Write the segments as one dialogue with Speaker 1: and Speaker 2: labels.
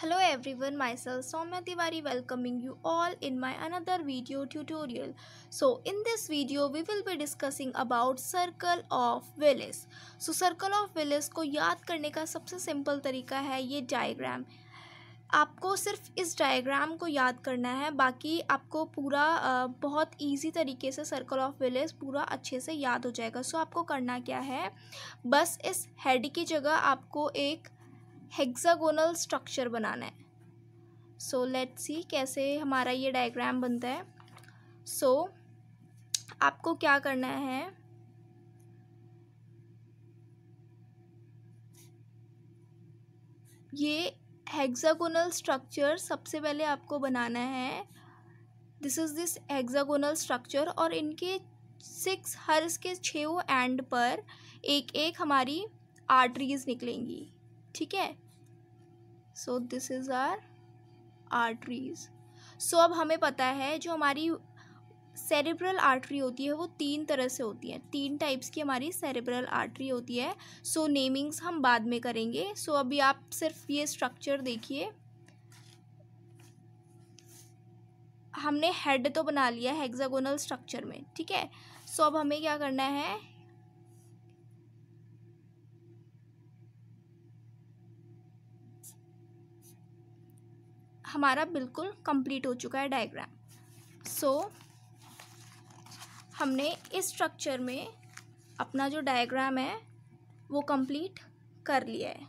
Speaker 1: hello everyone myself Saumya Tiwari welcoming you all in my another video tutorial so in this video we will be discussing about circle of Willis so circle of Willis को याद करने का सबसे simple तरीका है ये diagram आपको सिर्फ इस डायग्राम को याद करना है बाकी आपको पूरा बहुत इजी तरीके से सर्कल ऑफ विलेज पूरा अच्छे से याद हो जाएगा सो आपको करना क्या है बस इस हेड की जगह आपको एक हेक्सागोनल स्ट्रक्चर बनाना है सो लेट्स सी कैसे हमारा ये डायग्राम बनता है सो so, आपको क्या करना है ये हेक्सागोनल स्ट्रक्चर सबसे पहले आपको बनाना है this is this hexagonal structure और इनके सिक्स हर इसके छः एंड पर एक एक हमारी आर्टरीज निकलेंगी ठीक है so this is our arteries so अब हमें पता है जो हमारी सेरेब्रल आर्टरी होती है वो तीन तरह से होती है तीन टाइप्स की हमारी सेरेब्रल आर्टरी होती है सो so, नेमिंग्स हम बाद में करेंगे सो so, अभी आप सिर्फ ये स्ट्रक्चर देखिए हमने हेड तो बना लिया हेक्सागोनल स्ट्रक्चर में ठीक है सो so, अब हमें क्या करना है हमारा बिल्कुल कंप्लीट हो चुका है डायग्राम सो so, हमने इस स्ट्रक्चर में अपना जो डायग्राम है वो कंप्लीट कर लिया है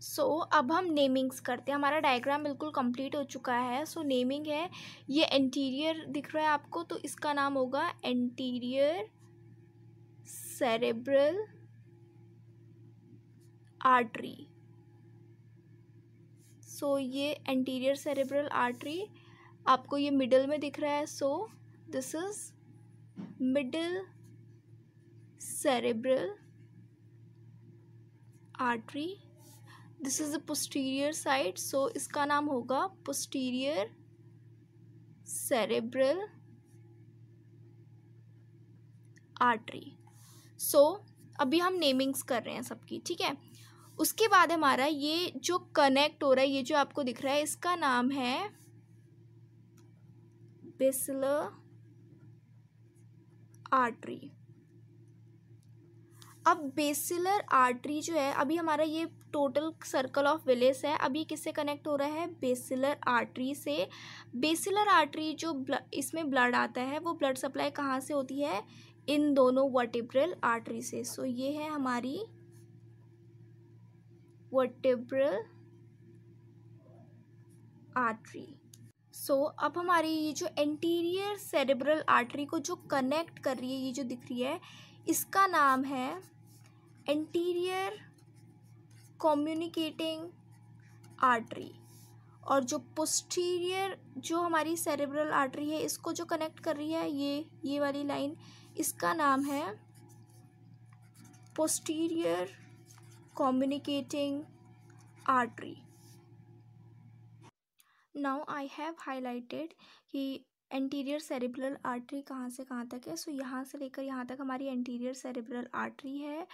Speaker 1: सो so, अब हम नेमिंग्स करते हैं हमारा डायग्राम बिल्कुल कंप्लीट हो चुका है सो so, नेमिंग है ये इंटीरियर दिख रहा है आपको तो इसका नाम होगा anterior cerebral artery so so, ये एंटीरियर सेरेब्रल आर्टरी आपको ये मिडल में दिख रहा है so this is middle cerebral artery this is the posterior side so इसका नाम होगा पोस्टीरियर सेरेब्रल आर्टरी सो अभी हम नेमिंग्स कर रहे हैं सबकी ठीक है उसके बाद हमारा ये जो कनेक्ट हो रहा है ये जो आपको दिख रहा है इसका नाम है बेसलर आर्टरी अब बेसिलर आर्टरी जो है अभी हमारा ये टोटल सर्कल ऑफ विलेस है अभी किससे कनेक्ट हो रहा है बेसिलर आर्टरी से बेसिलर आर्टरी जो ब्ल, इसमें ब्लड आता है वो ब्लड सप्लाई कहाँ से होती है इन दोनों वर्टिब्रल आर्टरी से सो ये है हमारी वर्टेब्रल आर्टरी सो so, अब हमारी ये जो एंटीरियर सेरेब्रल आर्टरी को जो कनेक्ट कर रही है ये जो दिख रही है इसका नाम है एंटीरियर कम्युनिकेटिंग आर्टरी और जो पोस्टीरियर जो हमारी सेरेब्रल आर्टरी है इसको जो कनेक्ट कर रही है ये ये वाली लाइन इसका नाम है posterior communicating artery now i have highlighted कि एंटीरियर सेरेब्रल आर्टरी कहाँ से कहाँ तक है सो so, यहाँ से लेकर यहाँ तक हमारी एंटीरियर सेरेब्रल आर्टरी है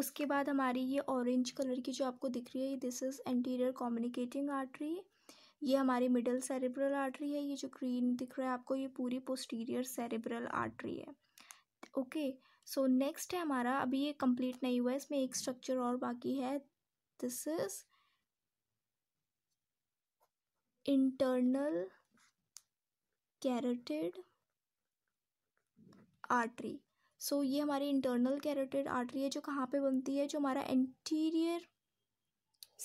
Speaker 1: उसके बाद हमारी ये ऑरेंज कलर की जो आपको दिख रही है this is anterior communicating artery ये हमारी मिडल सेरेब्रल आर्टरी है ये जो ग्रीन दिख रहा है आपको ये पूरी पोस्टीरियर सेरेब्रल आर्टरी है ओके okay, सो नेक्स्ट है हमारा अभी ये कंप्लीट नहीं हुआ है इसमें एक स्ट्रक्चर और बाकी है this is internal carotid artery so ये हमारी इंटरनल कैरेटेड आर्टरी है जो कहाँ पे बनती है जो हमारा एंटीरियर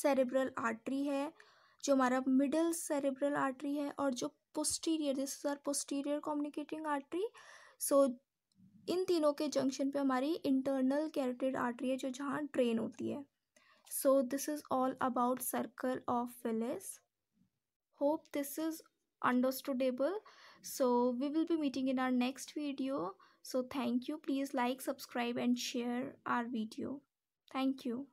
Speaker 1: सेरेब्रल आर्टरी है जो हमारा मिडल सेरेब्रल आर्टरी है और जो posterior this is our posterior communicating artery so इन तीनों के जंक्शन पे हमारी इंटरनल कैरेटेड आर्टरी है जो जहाँ ट्रेन होती है so this is all about circle of Willis hope this is understandable so we will be meeting in our next video so thank you please like subscribe and share our video thank you